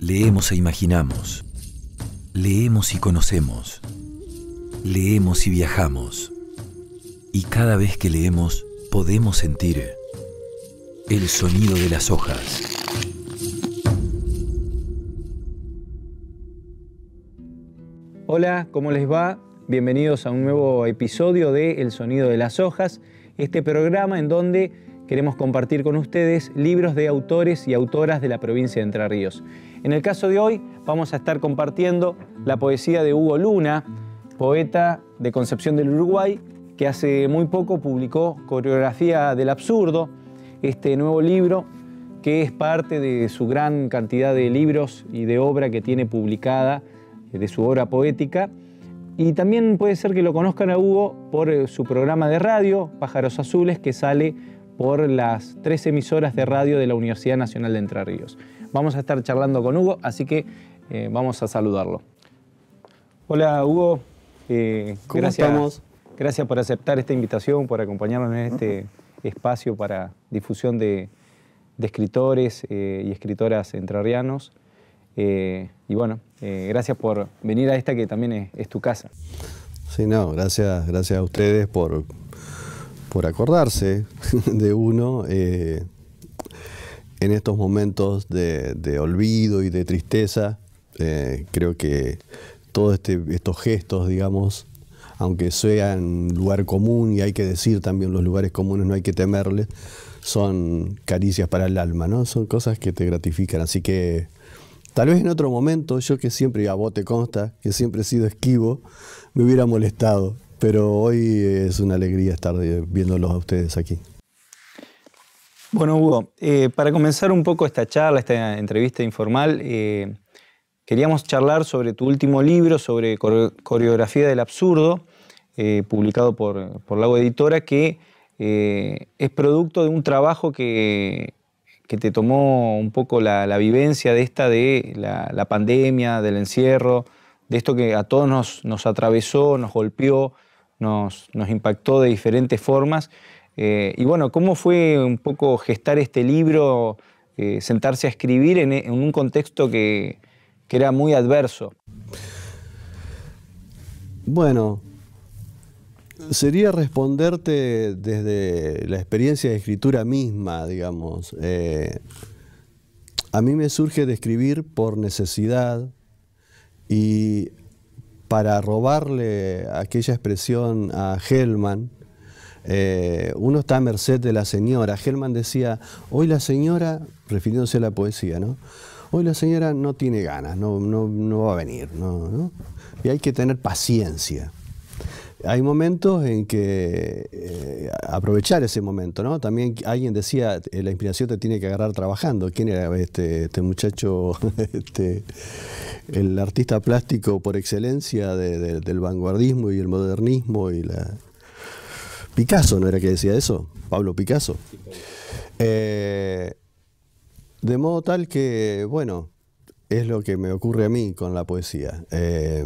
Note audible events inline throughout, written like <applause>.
Leemos e imaginamos. Leemos y conocemos. Leemos y viajamos. Y cada vez que leemos podemos sentir el sonido de las hojas. Hola, ¿cómo les va? Bienvenidos a un nuevo episodio de El sonido de las hojas, este programa en donde queremos compartir con ustedes libros de autores y autoras de la provincia de Entre Ríos. En el caso de hoy vamos a estar compartiendo la poesía de Hugo Luna, poeta de Concepción del Uruguay, que hace muy poco publicó Coreografía del Absurdo, este nuevo libro que es parte de su gran cantidad de libros y de obra que tiene publicada, eh, de su obra poética. Y también puede ser que lo conozcan a Hugo por eh, su programa de radio, Pájaros Azules, que sale por las tres emisoras de radio de la Universidad Nacional de Entre Ríos. Vamos a estar charlando con Hugo, así que eh, vamos a saludarlo. Hola Hugo, eh, ¿Cómo gracias, estamos? gracias por aceptar esta invitación, por acompañarnos en este espacio para difusión de, escritores eh, y escritoras entrerrianos. y bueno, gracias por venir a esta que también es, es, tu casa. Sí, no, gracias, gracias a ustedes por, por acordarse <laughs> de uno eh, en estos momentos de, olvido y de tristeza. Eh, creo que todos este, estos gestos, digamos, aunque sean lugar común y hay que decir también los lugares comunes, no hay que temerles, son caricias para el alma, ¿no? Son cosas que te gratifican. Así que tal vez en otro momento, yo que siempre, a vos te consta, que siempre he sido esquivo, me hubiera molestado pero hoy es una alegría estar eh, viéndolos a ustedes aquí. Bueno, Hugo, eh, para comenzar un poco esta charla, esta entrevista informal, eh, queríamos charlar sobre tu último libro, sobre coreografía del absurdo, publicado por, por Lago Editora, que es producto de un trabajo que, que te tomó un poco la, vivencia de esta, de la, pandemia, del encierro, de esto que a todos nos atravesó, nos golpeó nos, impactó de diferentes formas. Eh, y bueno, ¿cómo fue un poco gestar este libro, eh, sentarse a escribir en, un contexto que, era muy adverso? Bueno, sería responderte desde la experiencia de escritura misma, digamos. Eh, a mí me surge de escribir por necesidad y para robarle aquella expresión a Hellman, eh, uno está a merced de la señora. Hellman decía, hoy la señora, refiriéndose a la poesía, ¿no? Hoy la señora no tiene ganas, no, no, va a venir, ¿no? Y hay que tener paciencia. Hay momentos en que eh, aprovechar ese momento, ¿no? También alguien decía, eh, la inspiración te tiene que agarrar trabajando. ¿Quién era este, este muchacho? <laughs> este, el artista plástico por excelencia del vanguardismo y el modernismo y la... Picasso, ¿no era que decía eso? Pablo Picasso. Eh, de modo tal que, bueno, es lo que me ocurre a mí con la poesía. Eh,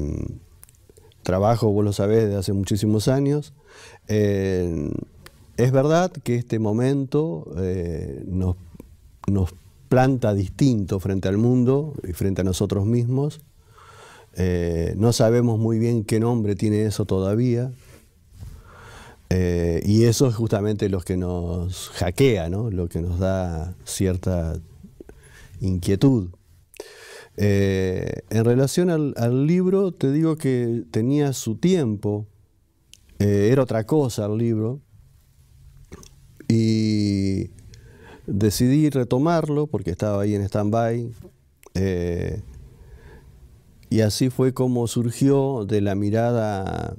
trabajo, vos lo sabés, desde hace muchísimos años. Eh, es verdad que este momento nos planta distinto frente al mundo y frente a nosotros mismos. Eh, no sabemos muy bien qué nombre tiene eso todavía. Eh, y eso es justamente lo que nos hackea, lo que nos da cierta inquietud. Eh, en relación al, al, libro, te digo que tenía su tiempo, era otra cosa el libro, y Decidí retomarlo porque estaba ahí en stand-by. Eh, y así fue como surgió de la mirada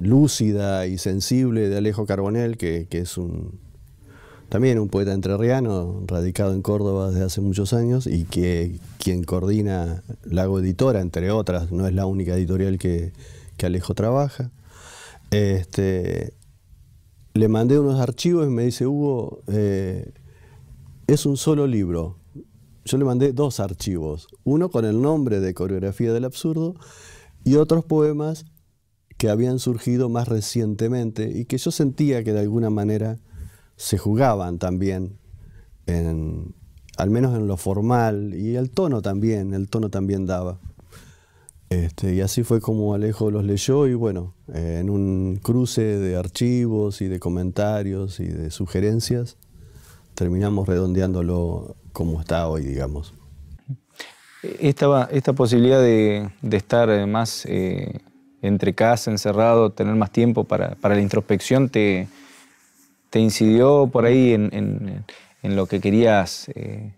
lúcida y sensible de Alejo Carbonel, que, es un, también un poeta entrerriano, radicado en Córdoba desde hace muchos años y que quien coordina Lago Editora, entre otras, no es la única editorial que, Alejo trabaja. Este, le mandé unos archivos y me dice, Hugo, eh, es un solo libro. Yo le mandé dos archivos, uno con el nombre de Coreografía del Absurdo y otros poemas que habían surgido más recientemente y que yo sentía que de alguna manera se jugaban también, al menos en lo formal y el tono también, el tono también daba. Este, y así fue como Alejo los leyó y bueno, eh, en un cruce de archivos y de comentarios y de sugerencias, terminamos redondeándolo como está hoy, digamos. Esta, esta posibilidad de, estar eh, más eh, entre casa, encerrado, tener más tiempo para, la introspección, te, te, incidió por ahí en, lo que querías eh,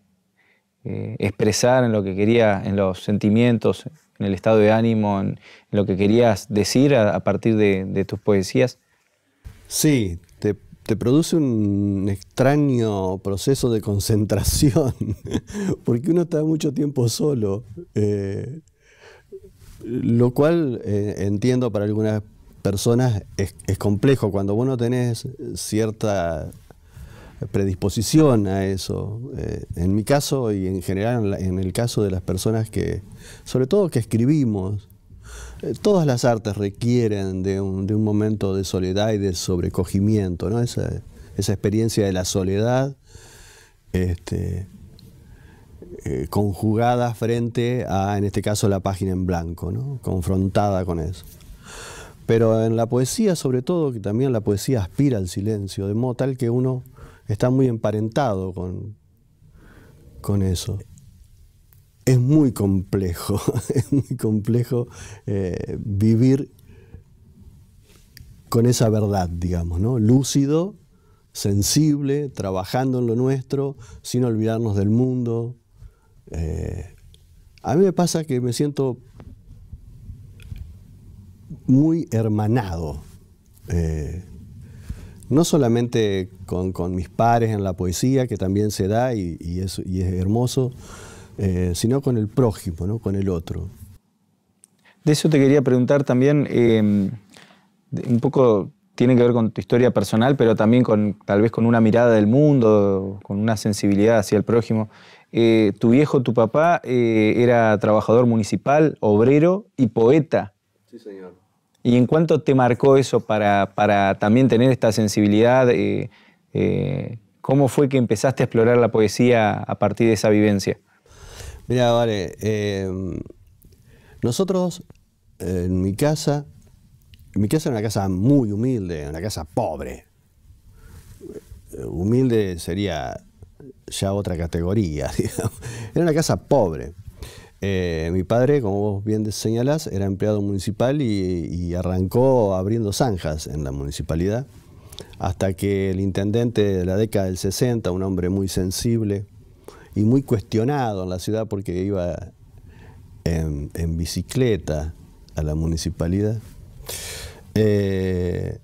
expresar, en lo que quería en los sentimientos, en el estado de ánimo, en, lo que querías decir a, partir de, de tus poesías? Sí, te produce un extraño proceso de concentración, <laughs> porque uno está mucho tiempo solo, eh, lo cual eh, entiendo para algunas personas es, complejo, cuando uno no tenés cierta predisposición a eso. Eh, en mi caso y en general en, en el caso de las personas que, sobre todo que escribimos, todas las artes requieren de un, momento de soledad y de sobrecogimiento, ¿no? esa, experiencia de la soledad este, eh, conjugada frente a, en este caso, la página en blanco, confrontada con eso. Pero en la poesía, sobre todo, que también la poesía aspira al silencio, de modo tal que uno está muy emparentado con, con eso es muy complejo, <laughs> es muy complejo eh, vivir con esa verdad, digamos, ¿no? Lúcido, sensible, trabajando en lo nuestro, sin olvidarnos del mundo. Eh, a mí me pasa que me siento muy hermanado, eh, no solamente con, mis pares en la poesía, que también se da y, y es hermoso, eh, sino con el prójimo, ¿no? con el otro. De eso te quería preguntar también, em, un poco tiene que ver con tu historia personal, pero también con tal vez con una mirada del mundo, con una sensibilidad hacia el prójimo. Eh, tu viejo, tu papá, eh, era trabajador municipal, obrero y poeta. Sí, señor. ¿Y en cuánto te marcó eso para también tener esta sensibilidad? ¿Cómo fue que empezaste a explorar la poesía a partir de esa vivencia? Mira, vale, em, nosotros en mi casa, mi casa era una casa muy humilde, una casa pobre. Eh, humilde sería ya otra categoría, <laughs> digamos. Era una casa pobre. Eh, mi padre, como vos bien señalás, era empleado municipal y, y arrancó abriendo zanjas en la municipalidad, hasta que el intendente de la década del 60, un hombre muy sensible, y muy cuestionado en la ciudad porque iba en, bicicleta a la municipalidad. Eh,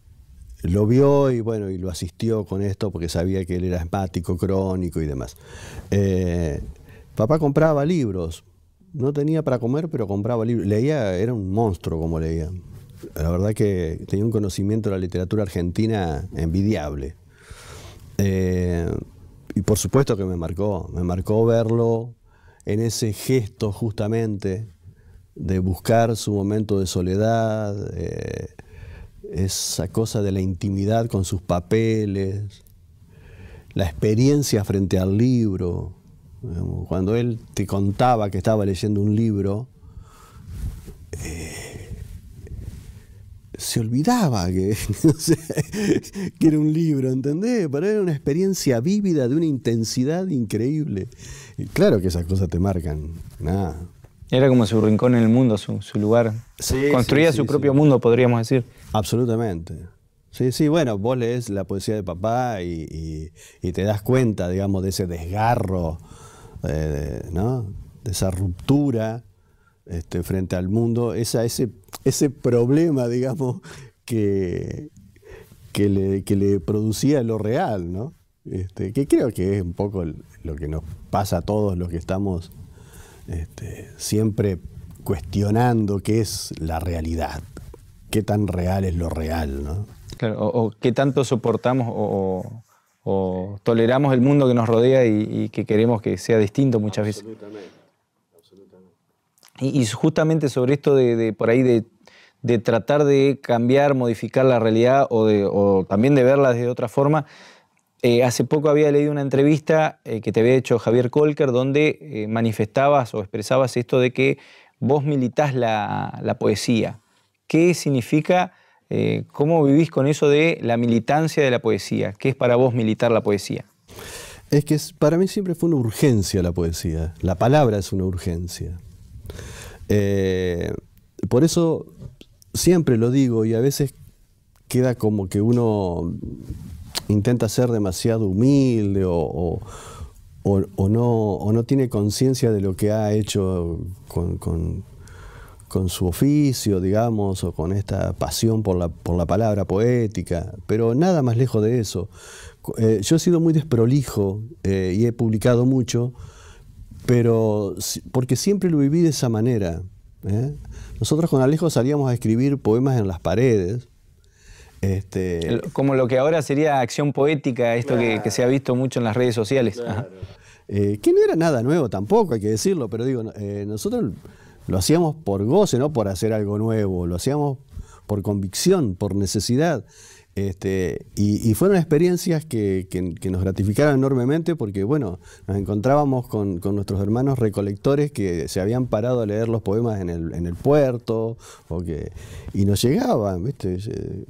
lo vio y bueno, y lo asistió con esto porque sabía que él era asmático, crónico y demás. Eh, papá compraba libros, no tenía para comer, pero compraba libros. Leía, era un monstruo como leía. La verdad que tenía un conocimiento de la literatura argentina envidiable. Eh, y por supuesto que me marcó, me marcó verlo en ese gesto justamente de buscar su momento de soledad, eh, esa cosa de la intimidad con sus papeles, la experiencia frente al libro. Eh, cuando él te contaba que estaba leyendo un libro, eh, se olvidaba <laughs> que, era un libro, ¿entendés? Pero era una experiencia vívida de una intensidad increíble. Y claro que esas cosas te marcan, Era como su rincón en el mundo, su, su lugar. Construía su propio mundo, podríamos decir. Absolutamente. Sí, sí, bueno, vos lees la poesía de papá y, te das cuenta, digamos, de ese desgarro, eh, ¿no? De esa ruptura este, frente al mundo, ese, ese problema, digamos, que, que, le, que le producía lo real, ¿no? Este, que creo que es un poco lo que nos pasa a todos los que estamos este, siempre cuestionando qué es la realidad, qué tan real es lo real, ¿no? Claro, o, qué tanto soportamos o, toleramos el mundo que nos rodea y, y que queremos que sea distinto muchas veces. Y, justamente sobre esto de, por ahí de, tratar de cambiar, modificar la realidad o, también de verla de otra forma, eh, hace poco había leído una entrevista eh, que te había hecho Javier Colker donde eh, manifestabas o expresabas esto de que vos militás la poesía. ¿Qué significa, cómo vivís con eso de la militancia de la poesía? ¿Qué es para vos militar la poesía? Es que para mí siempre fue una urgencia la poesía. La palabra es una urgencia. Eh, por eso siempre lo digo y a veces queda como que uno intenta ser demasiado humilde o, no, tiene conciencia de lo que ha hecho con, su oficio, digamos, o con esta pasión por la, palabra poética, pero nada más lejos de eso. Eh, yo he sido muy desprolijo eh, y he publicado mucho, pero porque siempre lo viví de esa manera. ¿eh? Nosotros con Alejo salíamos a escribir poemas en las paredes. Este, como lo que ahora sería acción poética, esto que, se ha visto mucho en las redes sociales. Eh, que no era nada nuevo tampoco, hay que decirlo, pero digo, eh, nosotros lo hacíamos por goce, no por hacer algo nuevo, lo hacíamos por convicción, por necesidad. Este, y, fueron experiencias que, nos gratificaron enormemente porque, bueno, nos encontrábamos con, nuestros hermanos recolectores que se habían parado a leer los poemas en el, puerto o y nos llegaban, eh, eh,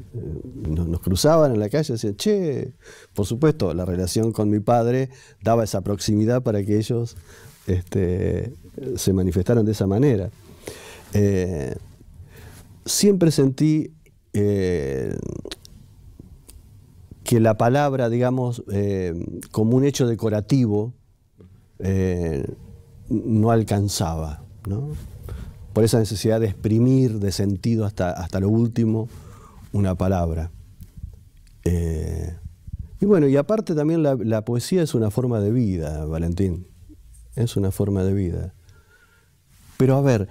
Nos, cruzaban en la calle y decían, che, por supuesto, la relación con mi padre daba esa proximidad para que ellos este, se manifestaran de esa manera. Eh, siempre sentí que la palabra, digamos, eh, como un hecho decorativo, eh, no alcanzaba. Por esa necesidad de exprimir de sentido hasta, hasta lo último una palabra. Eh, y bueno, y aparte también la, la, poesía es una forma de vida, Valentín. Es una forma de vida. Pero a ver,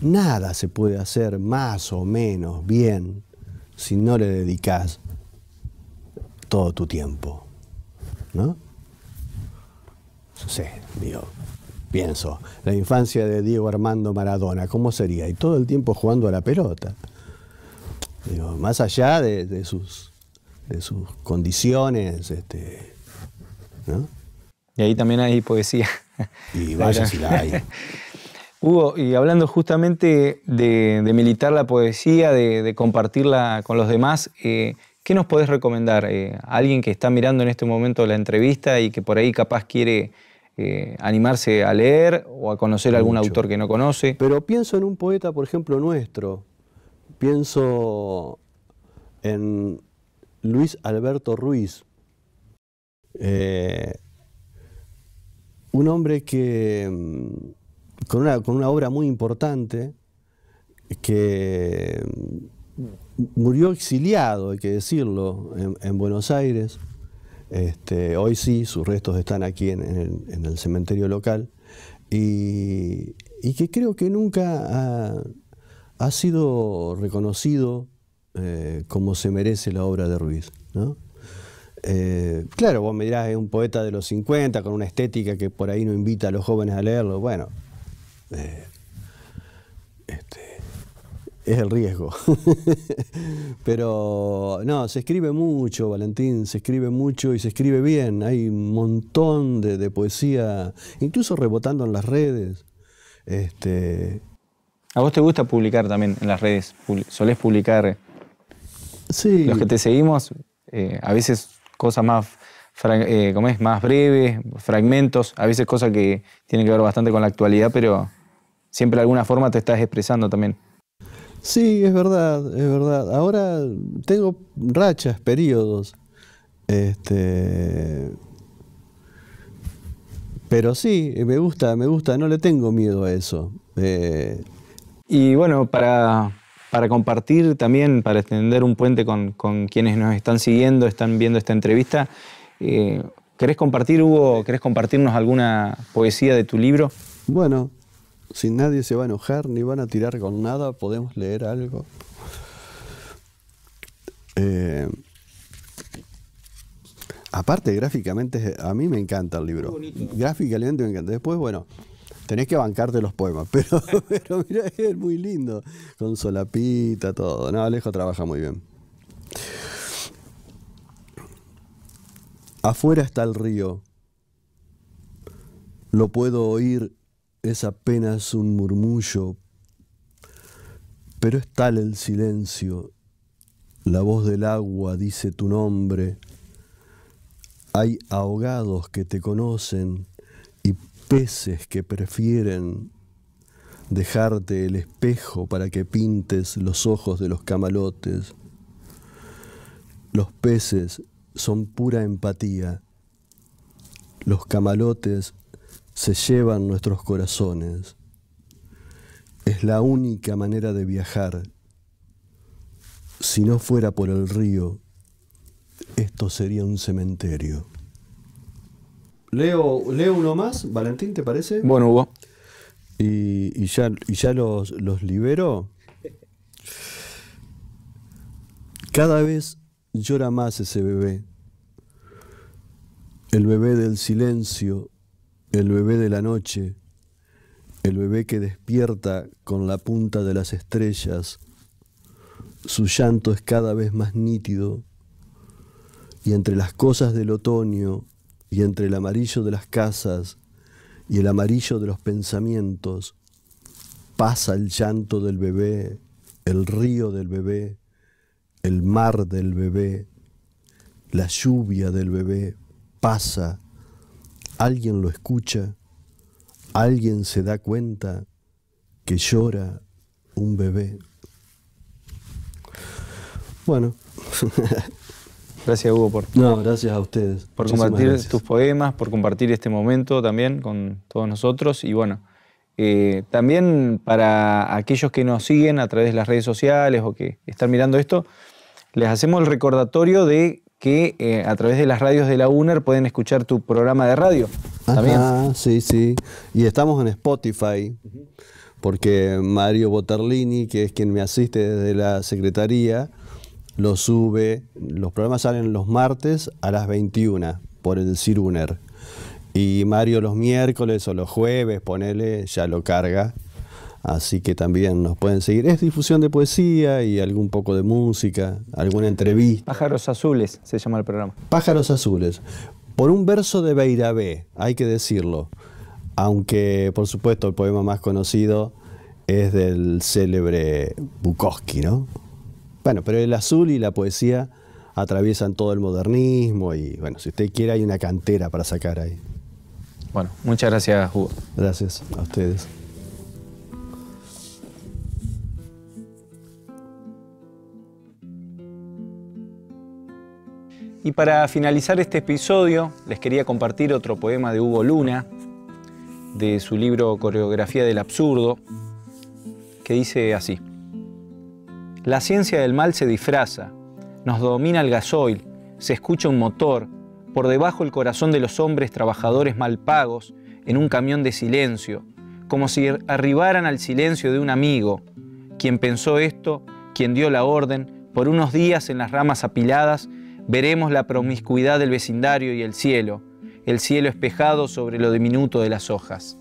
nada se puede hacer más o menos bien si no le dedicas todo tu tiempo. ¿No? Sí, digo, pienso, la infancia de Diego Armando Maradona, ¿cómo sería? Y todo el tiempo jugando a la pelota. Digo, más allá de, sus, sus, condiciones, este, Y ahí también hay poesía. Y vaya si la hay. <laughs> Hugo, y hablando justamente de, militar la poesía, de, compartirla con los demás, eh, ¿Qué nos podés recomendar a eh, alguien que está mirando en este momento la entrevista y que por ahí capaz quiere eh, animarse a leer o a conocer algún autor que no conoce? Pero pienso en un poeta, por ejemplo, nuestro. Pienso en Luis Alberto Ruiz, eh, un hombre que mm, con una, con una obra muy importante que murió exiliado, hay que decirlo, en, Buenos Aires. Este, hoy sí, sus restos están aquí en, el, cementerio local. Y, que creo que nunca ha, sido reconocido eh, como se merece la obra de Ruiz. Eh, claro, vos me dirás, es un poeta de los 50, con una estética que por ahí no invita a los jóvenes a leerlo. Bueno, eh, este, es el riesgo. <laughs> Pero no, se escribe mucho, Valentín, se escribe mucho y se escribe bien. Hay un montón de, poesía, incluso rebotando en las redes. Este, ¿A vos te gusta publicar también en las redes? ¿Solés publicar? Sí. Los que te seguimos, eh, a veces cosas más, eh, es? más breves, fragmentos, a veces cosas que tienen que ver bastante con la actualidad, pero siempre de alguna forma te estás expresando también. Sí, es verdad, es verdad. Ahora tengo rachas, periodos. Este, pero sí, me gusta, me gusta, no le tengo miedo a eso. Eh, y bueno, para, compartir también, para extender un puente con, quienes nos están siguiendo, están viendo esta entrevista, eh, ¿querés compartir, Hugo, querés compartirnos alguna poesía de tu libro? Bueno, si nadie se va a enojar ni van a tirar con nada, podemos leer algo. Eh, aparte, gráficamente, a mí me encanta el libro. Gráficamente me encanta. Después, bueno, tenés que bancarte los poemas, <laughs> pero, es muy lindo. Con solapita, todo. No, Alejo trabaja muy bien. Afuera está el río. Lo puedo oír es apenas un murmullo, pero es tal el silencio. La voz del agua dice tu nombre. Hay ahogados que te conocen y peces que prefieren dejarte el espejo para que pintes los ojos de los camalotes. Los peces son pura empatía. Los camalotes se llevan nuestros corazones. Es la única manera de viajar. Si no fuera por el río, esto sería un cementerio. Leo, leo uno más, Valentín, ¿te parece? Bueno, Hugo. Y, ya, ya los, los libero. Cada vez llora más ese bebé. El bebé del silencio el bebé de la noche, el bebé que despierta con la punta de las estrellas, su llanto es cada vez más nítido, y entre las cosas del otoño, y entre el amarillo de las casas, y el amarillo de los pensamientos, pasa el llanto del bebé, el río del bebé, el mar del bebé, la lluvia del bebé, pasa alguien lo escucha, alguien se da cuenta que llora un bebé. Bueno. <laughs> Gracias Hugo por... No, gracias a ustedes. Por compartir tus poemas, por compartir este momento también con todos nosotros y bueno, eh, también para aquellos que nos siguen a través de las redes sociales o que están mirando esto, les hacemos el recordatorio de que eh, a través de las radios de la UNER pueden escuchar tu programa de radio. Ah, sí, sí. Y estamos en Spotify, porque Mario Botterlini que es quien me asiste desde la Secretaría, lo sube. Los programas salen los martes a las 21 por el CIRUNER. Y Mario los miércoles o los jueves, ponele, ya lo carga. Así que también nos pueden seguir. Es difusión de poesía y algún poco de música, alguna entrevista. Pájaros Azules se llama el programa. Pájaros Azules. Por un verso de Beirabé, hay que decirlo. Aunque, por supuesto, el poema más conocido es del célebre Bukowski, ¿no? Bueno, pero el azul y la poesía atraviesan todo el modernismo y, bueno, si usted quiere, hay una cantera para sacar ahí. Bueno, muchas gracias, Hugo. Gracias a ustedes. Y para finalizar este episodio, les quería compartir otro poema de Hugo Luna, de su libro Coreografía del Absurdo, que dice así. La ciencia del mal se disfraza, nos domina el gasoil, se escucha un motor, por debajo el corazón de los hombres trabajadores mal pagos, en un camión de silencio, como si arribaran al silencio de un amigo, quien pensó esto, quien dio la orden, por unos días en las ramas apiladas Veremos la promiscuidad del vecindario y el cielo, el cielo espejado sobre lo diminuto de las hojas.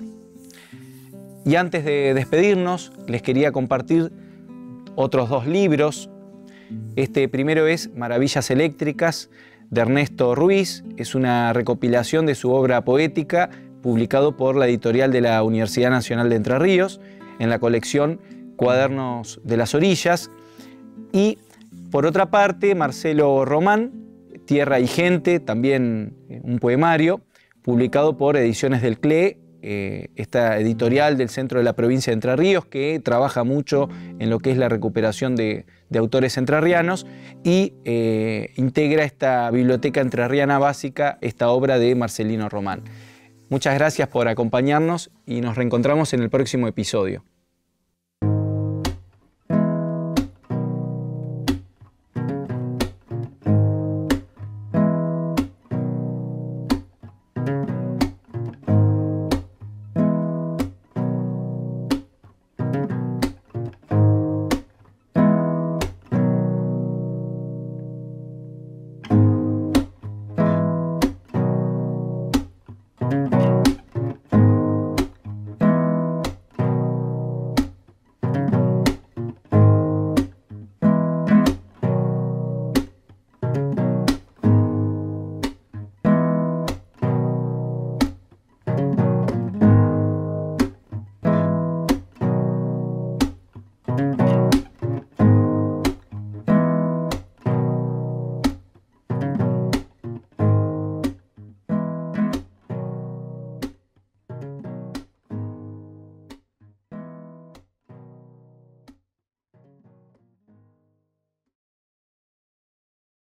Y antes de despedirnos, les quería compartir otros dos libros. Este primero es Maravillas Eléctricas de Ernesto Ruiz, es una recopilación de su obra poética publicado por la editorial de la Universidad Nacional de Entre Ríos en la colección Cuadernos de las Orillas. Y por otra parte, Marcelo Román, Tierra y Gente, también eh, un poemario, publicado por Ediciones del CLE, eh, esta editorial del centro de la provincia de Entre Ríos, que trabaja mucho en lo que es la recuperación de, autores entrerrianos y eh, integra esta biblioteca entrerriana básica, esta obra de Marcelino Román. Muchas gracias por acompañarnos y nos reencontramos en el próximo episodio.